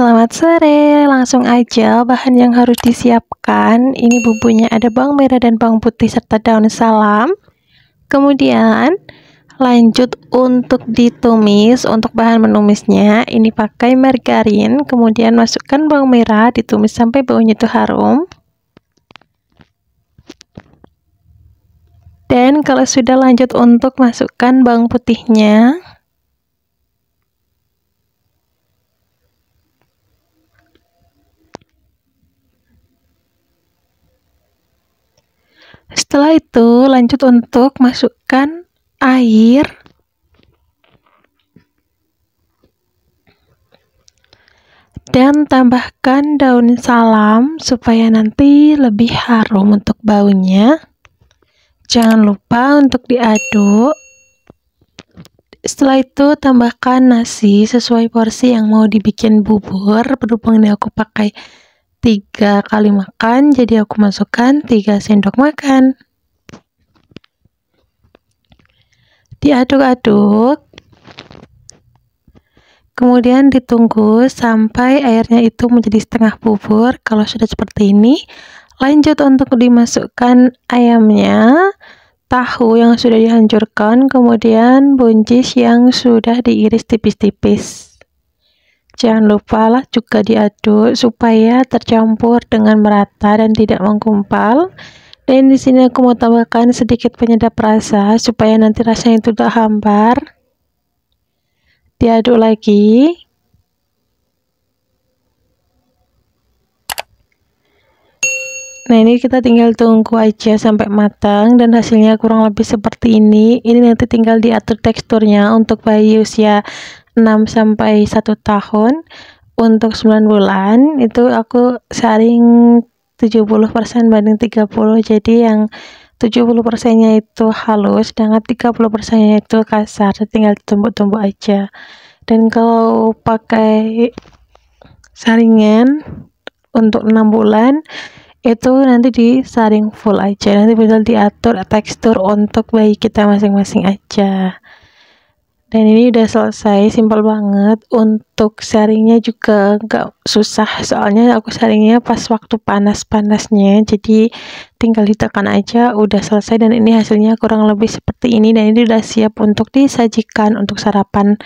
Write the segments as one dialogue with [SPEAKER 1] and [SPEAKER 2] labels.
[SPEAKER 1] Selamat sore, langsung aja bahan yang harus disiapkan Ini bumbunya ada bawang merah dan bawang putih serta daun salam Kemudian lanjut untuk ditumis Untuk bahan menumisnya ini pakai margarin Kemudian masukkan bawang merah ditumis sampai baunya itu harum Dan kalau sudah lanjut untuk masukkan bawang putihnya Setelah itu, lanjut untuk masukkan air. Dan tambahkan daun salam supaya nanti lebih harum untuk baunya. Jangan lupa untuk diaduk. Setelah itu tambahkan nasi sesuai porsi yang mau dibikin bubur. Berhubung ini aku pakai 3 kali makan, jadi aku masukkan 3 sendok makan. diaduk-aduk. Kemudian ditunggu sampai airnya itu menjadi setengah bubur. Kalau sudah seperti ini, lanjut untuk dimasukkan ayamnya, tahu yang sudah dihancurkan, kemudian buncis yang sudah diiris tipis-tipis. Jangan lupa lah juga diaduk supaya tercampur dengan merata dan tidak menggumpal dan di sini aku mau tambahkan sedikit penyedap rasa supaya nanti rasanya itu tidak hambar diaduk lagi nah ini kita tinggal tunggu aja sampai matang dan hasilnya kurang lebih seperti ini ini nanti tinggal diatur teksturnya untuk bayi usia 6 sampai 1 tahun untuk 9 bulan itu aku saring 70% banding 30 jadi yang 70 persennya itu halus sedangkan 30 persennya itu kasar tinggal tumbuk-tumbuk aja dan kalau pakai saringan untuk 6 bulan itu nanti disaring full aja nanti bisa diatur tekstur untuk bayi kita masing-masing aja dan ini udah selesai simple banget untuk sharingnya juga gak susah soalnya aku sharingnya pas waktu panas-panasnya jadi tinggal ditekan aja udah selesai dan ini hasilnya kurang lebih seperti ini dan ini udah siap untuk disajikan untuk sarapan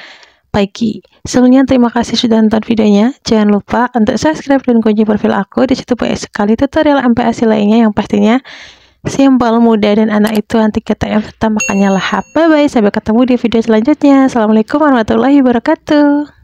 [SPEAKER 1] pagi. Sebelumnya terima kasih sudah nonton videonya. Jangan lupa untuk subscribe dan kunci profil aku disitu banyak sekali tutorial MPAS lainnya yang pastinya Simpel, mudah, dan anak itu anti KTM yang pertama, lahap. Bye-bye, sampai ketemu di video selanjutnya. Assalamualaikum warahmatullahi wabarakatuh.